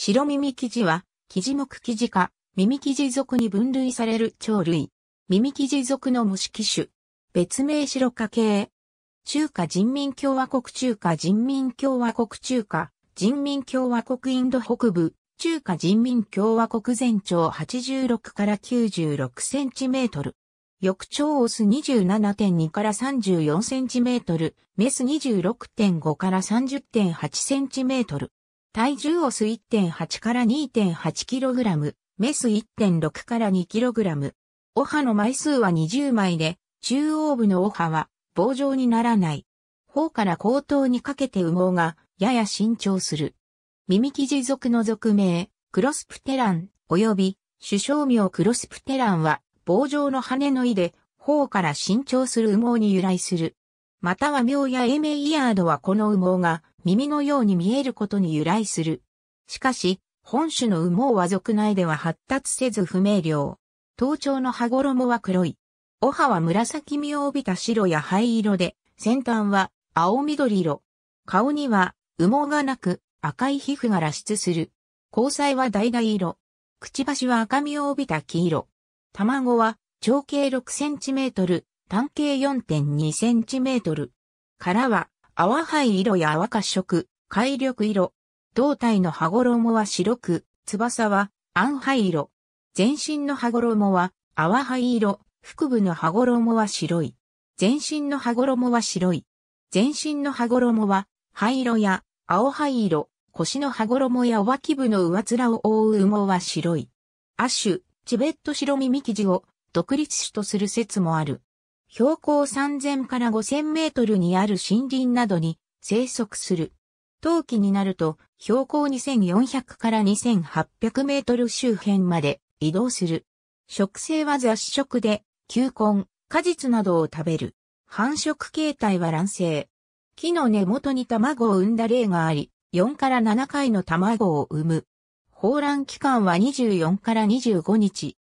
白耳生地は、生地目生地か、耳生地属に分類される鳥類。耳生地属の虫機種。別名白化系。中華人民共和国中華人民共和国中華人民共和国インド北部中華人民共和国全長86から96センチメートル。翌長オス27.2から34センチメートル、メス26.5から30.8センチメートル。体重オス1.8から 2.8kg、メス1.6から 2kg。オハの枚数は20枚で、中央部のオハは棒状にならない。頬から後頭にかけて羽毛がやや伸長する。耳生地属の属名、クロスプテラン、及び、首相名クロスプテランは、棒状の羽の意で、頬から伸長する羽毛に由来する。または名やエメイヤードはこの羽毛が耳のように見えることに由来する。しかし、本種の羽毛は族内では発達せず不明瞭。頭頂の羽衣は黒い。お葉は紫みを帯びた白や灰色で、先端は青緑色。顔には羽毛がなく赤い皮膚が露出する。交際は橙色。くちばしは赤みを帯びた黄色。卵は長径6センチメートル、単径4 2センチメートル。殻は泡灰色や泡褐色、海緑色。胴体の羽衣は白く、翼は暗灰色。全身の羽衣は泡灰色、腹部の羽衣は白い。全身の羽衣は白い。全身の羽衣は灰色や青灰色、腰の羽衣や脇部の上面を覆う羽毛は白い。亜種、チベット白耳生地を独立種とする説もある。標高3000から5000メートルにある森林などに生息する。冬季になると標高2400から2800メートル周辺まで移動する。食性は雑食で、球根、果実などを食べる。繁殖形態は卵生。木の根元に卵を産んだ例があり、4から7回の卵を産む。放卵期間は24から25日。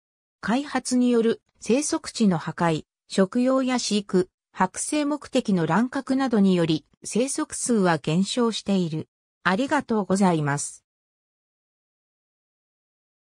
開発による生息地の破壊、食用や飼育、剥製目的の乱獲などにより生息数は減少している。ありがとうございます。